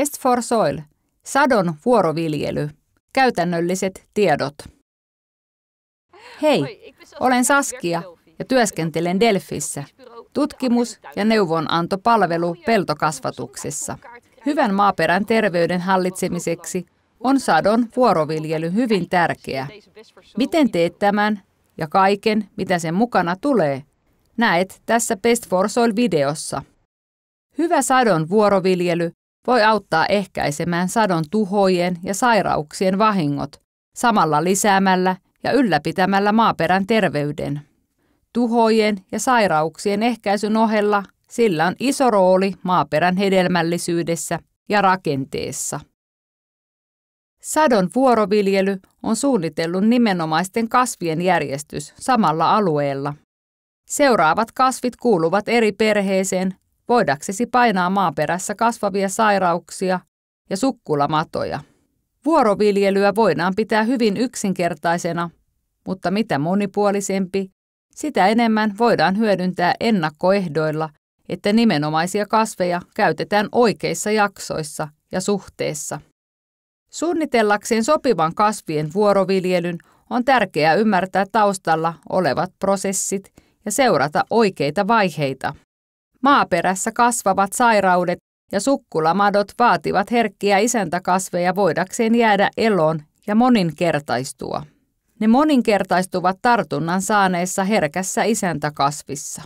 Best for Soil. Sadon vuoroviljely. Käytännölliset tiedot. Hei, olen Saskia ja työskentelen Delfissä. Tutkimus- ja neuvonantopalvelu peltokasvatuksessa. Hyvän maaperän terveyden hallitsemiseksi on sadon vuoroviljely hyvin tärkeä. Miten teet tämän ja kaiken, mitä sen mukana tulee? Näet tässä Best for Soil-videossa. Hyvä sadon vuoroviljely voi auttaa ehkäisemään sadon tuhojen ja sairauksien vahingot samalla lisäämällä ja ylläpitämällä maaperän terveyden. Tuhojen ja sairauksien ehkäisyn ohella sillä on iso rooli maaperän hedelmällisyydessä ja rakenteessa. Sadon vuoroviljely on suunnitellut nimenomaisten kasvien järjestys samalla alueella. Seuraavat kasvit kuuluvat eri perheeseen voidaksesi painaa maaperässä kasvavia sairauksia ja sukkulamatoja. Vuoroviljelyä voidaan pitää hyvin yksinkertaisena, mutta mitä monipuolisempi, sitä enemmän voidaan hyödyntää ennakkoehdoilla, että nimenomaisia kasveja käytetään oikeissa jaksoissa ja suhteessa. Suunnitellakseen sopivan kasvien vuoroviljelyn on tärkeää ymmärtää taustalla olevat prosessit ja seurata oikeita vaiheita. Maaperässä kasvavat sairaudet ja sukkulamadot vaativat herkkiä isäntäkasveja voidakseen jäädä eloon ja moninkertaistua. Ne moninkertaistuvat tartunnan saaneissa herkässä isäntäkasvissa.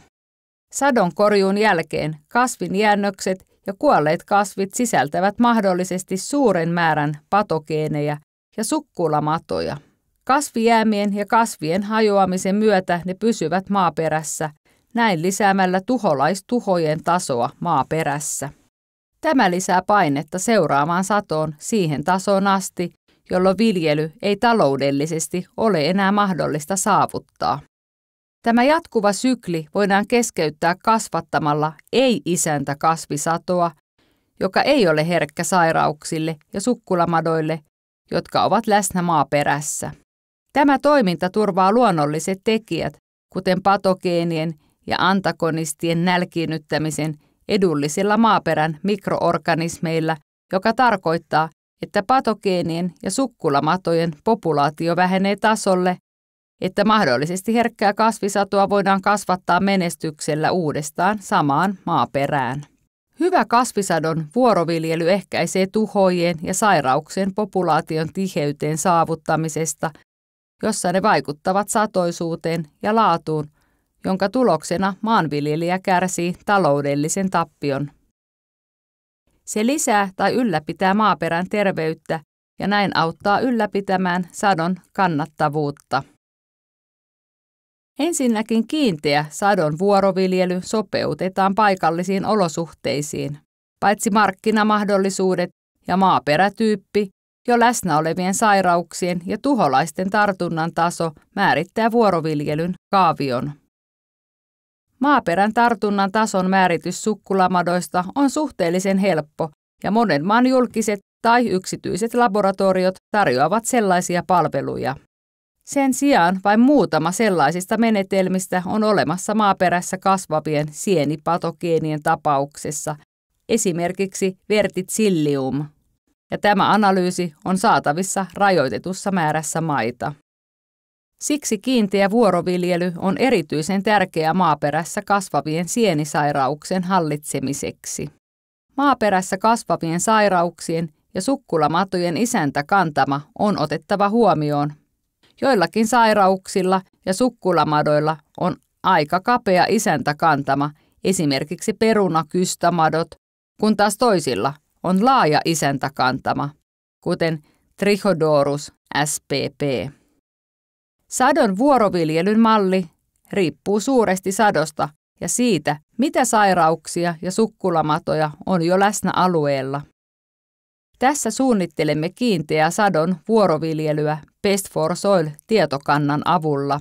Sadon korjuun jälkeen kasvin jäännökset ja kuolleet kasvit sisältävät mahdollisesti suuren määrän patogeeneja ja sukkulamatoja. Kasvijäämien ja kasvien hajoamisen myötä ne pysyvät maaperässä näin lisäämällä tuholaistuhojen tasoa maaperässä. Tämä lisää painetta seuraamaan satoon siihen tasoon asti, jolloin viljely ei taloudellisesti ole enää mahdollista saavuttaa. Tämä jatkuva sykli voidaan keskeyttää kasvattamalla ei-isäntä kasvisatoa, joka ei ole herkkä sairauksille ja sukkulamadoille, jotka ovat läsnä maaperässä. Tämä toiminta turvaa luonnolliset tekijät, kuten patogeenien ja antagonistien nälkiinnyttämisen edullisilla maaperän mikroorganismeilla, joka tarkoittaa, että patogeenien ja sukkulamatojen populaatio vähenee tasolle, että mahdollisesti herkkää kasvisatoa voidaan kasvattaa menestyksellä uudestaan samaan maaperään. Hyvä kasvisadon vuoroviljely ehkäisee tuhojen ja sairauksien populaation tiheyteen saavuttamisesta, jossa ne vaikuttavat satoisuuteen ja laatuun jonka tuloksena maanviljelijä kärsii taloudellisen tappion. Se lisää tai ylläpitää maaperän terveyttä ja näin auttaa ylläpitämään sadon kannattavuutta. Ensinnäkin kiinteä sadon vuoroviljely sopeutetaan paikallisiin olosuhteisiin. Paitsi markkinamahdollisuudet ja maaperätyyppi, jo läsnä olevien sairauksien ja tuholaisten tartunnan taso määrittää vuoroviljelyn kaavion. Maaperän tartunnan tason määritys sukkulamadoista on suhteellisen helppo ja monen maan julkiset tai yksityiset laboratoriot tarjoavat sellaisia palveluja. Sen sijaan vain muutama sellaisista menetelmistä on olemassa maaperässä kasvavien sienipatogeenien tapauksessa, esimerkiksi verticillium, ja tämä analyysi on saatavissa rajoitetussa määrässä maita. Siksi kiinteä vuoroviljely on erityisen tärkeä maaperässä kasvavien sienisairauksen hallitsemiseksi. Maaperässä kasvavien sairauksien ja sukkulamatojen kantama on otettava huomioon. Joillakin sairauksilla ja sukkulamadoilla on aika kapea kantama, esimerkiksi perunakystamadot, kun taas toisilla on laaja kantama, kuten Trichodorus spp. Sadon vuoroviljelyn malli riippuu suuresti sadosta ja siitä, mitä sairauksia ja sukkulamatoja on jo läsnä alueella. Tässä suunnittelemme kiinteää sadon vuoroviljelyä Best for Soil-tietokannan avulla.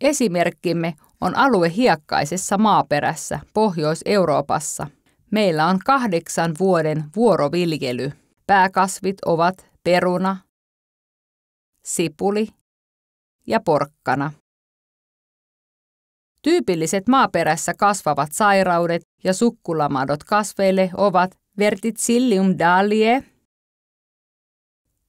Esimerkkimme on alue hiekkaisessa maaperässä Pohjois-Euroopassa. Meillä on kahdeksan vuoden vuoroviljely. Pääkasvit ovat peruna, sipuli ja porkkana. Tyypilliset maaperässä kasvavat sairaudet ja sukkulamadot kasveille ovat verticillium dalie,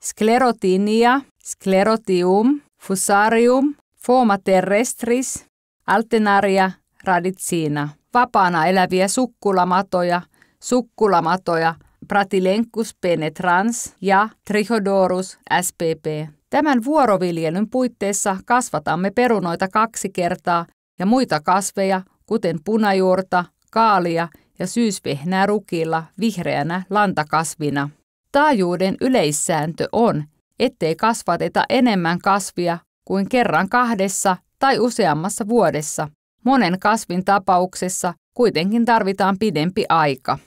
Sclerotinia, Sclerotium, fusarium, foma terrestris, alternaria radicina. Vapaana eläviä sukkulamatoja, sukkulamatoja, Pratilenkus penetrans ja Trichodorus spp. Tämän vuoroviljelyn puitteissa kasvatamme perunoita kaksi kertaa ja muita kasveja, kuten punajuurta, kaalia ja syysvehnää rukilla vihreänä lantakasvina. Taajuuden yleissääntö on, ettei kasvateta enemmän kasvia kuin kerran kahdessa tai useammassa vuodessa. Monen kasvin tapauksessa kuitenkin tarvitaan pidempi aika.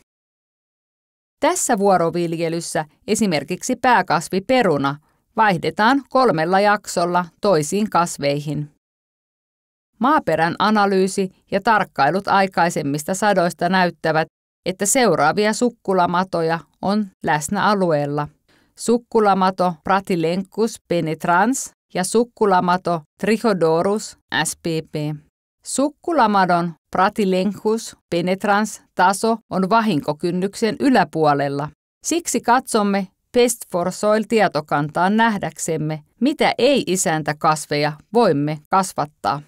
Tässä vuoroviljelyssä esimerkiksi pääkasvi peruna vaihdetaan kolmella jaksolla toisiin kasveihin. Maaperän analyysi ja tarkkailut aikaisemmista sadoista näyttävät, että seuraavia sukkulamatoja on läsnä alueella. Sukkulamato Pratilenkus penetrans ja sukkulamato Trichodorus spp. Sukkulamadon Pratilenkus penetrans taso on vahinkokynnyksen yläpuolella. Siksi katsomme, Pest Soil tietokantaan nähdäksemme, mitä ei-isäntäkasveja voimme kasvattaa.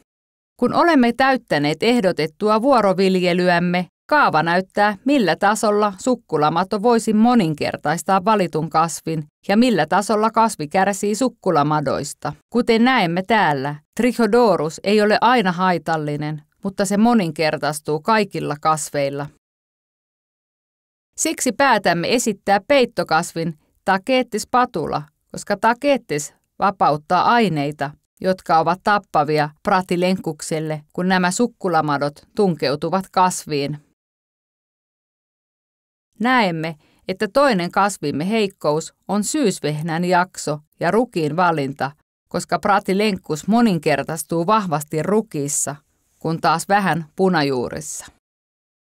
Kun olemme täyttäneet ehdotettua vuoroviljelyämme, kaava näyttää, millä tasolla sukkulamato voisi moninkertaistaa valitun kasvin ja millä tasolla kasvi kärsii sukkulamadoista. Kuten näemme täällä, Trichodorus ei ole aina haitallinen, mutta se moninkertaistuu kaikilla kasveilla. Siksi päätämme esittää peittokasvin patula, koska takeettis vapauttaa aineita, jotka ovat tappavia pratilenkukselle, kun nämä sukkulamadot tunkeutuvat kasviin. Näemme, että toinen kasvimme heikkous on syysvehnän jakso ja rukiin valinta, koska pratilenkkus moninkertaistuu vahvasti rukissa, kun taas vähän punajuurissa.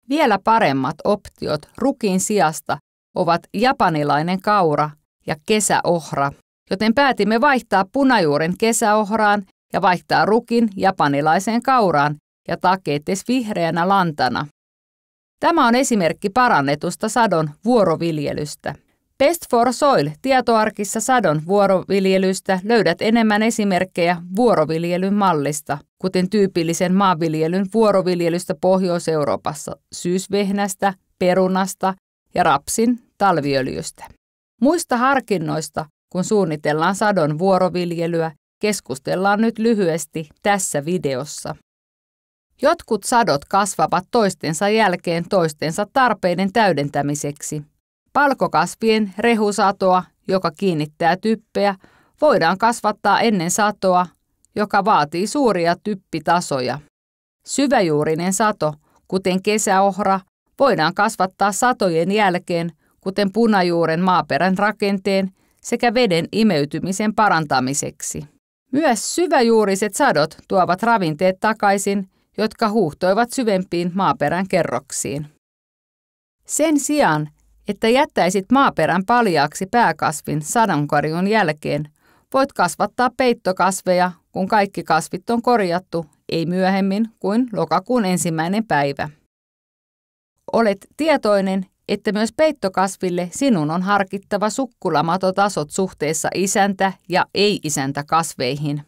Vielä paremmat optiot rukiin sijasta ovat japanilainen kaura ja kesäohra, joten päätimme vaihtaa punajuuren kesäohraan ja vaihtaa rukin japanilaiseen kauraan ja takeettes vihreänä lantana. Tämä on esimerkki parannetusta sadon vuoroviljelystä. Best for Soil tietoarkissa sadon vuoroviljelystä löydät enemmän esimerkkejä vuoroviljelyn mallista, kuten tyypillisen maanviljelyn vuoroviljelystä Pohjois-Euroopassa syysvehnästä, perunasta ja rapsin talviöljystä. Muista harkinnoista, kun suunnitellaan sadon vuoroviljelyä, keskustellaan nyt lyhyesti tässä videossa. Jotkut sadot kasvavat toistensa jälkeen toistensa tarpeiden täydentämiseksi. Palkokasvien rehusatoa, joka kiinnittää typpeä, voidaan kasvattaa ennen satoa, joka vaatii suuria typpitasoja. Syväjuurinen sato, kuten kesäohra, voidaan kasvattaa satojen jälkeen, kuten punajuuren maaperän rakenteen sekä veden imeytymisen parantamiseksi. Myös syväjuuriset sadot tuovat ravinteet takaisin, jotka huuhtoivat syvempiin maaperän kerroksiin. Sen sijaan, että jättäisit maaperän paljaaksi pääkasvin sadonkorjun jälkeen, voit kasvattaa peittokasveja, kun kaikki kasvit on korjattu, ei myöhemmin kuin lokakuun ensimmäinen päivä. Olet tietoinen, että myös peittokasville sinun on harkittava sukkulamatotasot suhteessa isäntä- ja ei-isäntäkasveihin.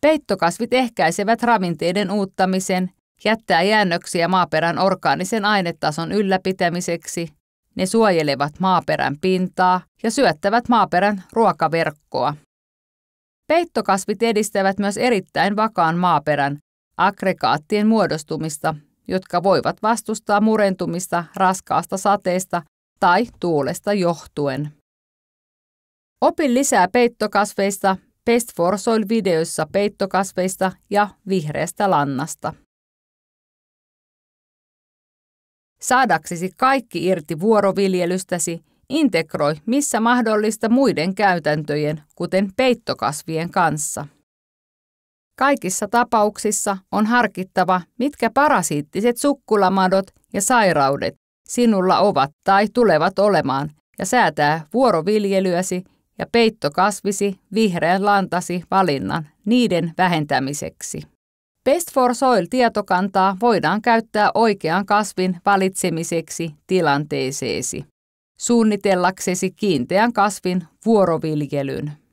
Peittokasvit ehkäisevät ravinteiden uuttamisen, jättää jäännöksiä maaperän orgaanisen ainetason ylläpitämiseksi, ne suojelevat maaperän pintaa ja syöttävät maaperän ruokaverkkoa. Peittokasvit edistävät myös erittäin vakaan maaperän aggregaattien muodostumista jotka voivat vastustaa murentumista raskaasta sateesta tai tuulesta johtuen. Opi lisää peittokasveista Best for Soil videoissa peittokasveista ja vihreästä lannasta. Saadaksesi kaikki irti vuoroviljelystäsi, integroi missä mahdollista muiden käytäntöjen, kuten peittokasvien kanssa. Kaikissa tapauksissa on harkittava, mitkä parasiittiset sukkulamadot ja sairaudet sinulla ovat tai tulevat olemaan, ja säätää vuoroviljelyäsi ja peittokasvisi vihreän lantasi valinnan niiden vähentämiseksi. Best for Soil-tietokantaa voidaan käyttää oikean kasvin valitsemiseksi tilanteeseesi, suunnitellaksesi kiinteän kasvin vuoroviljelyn.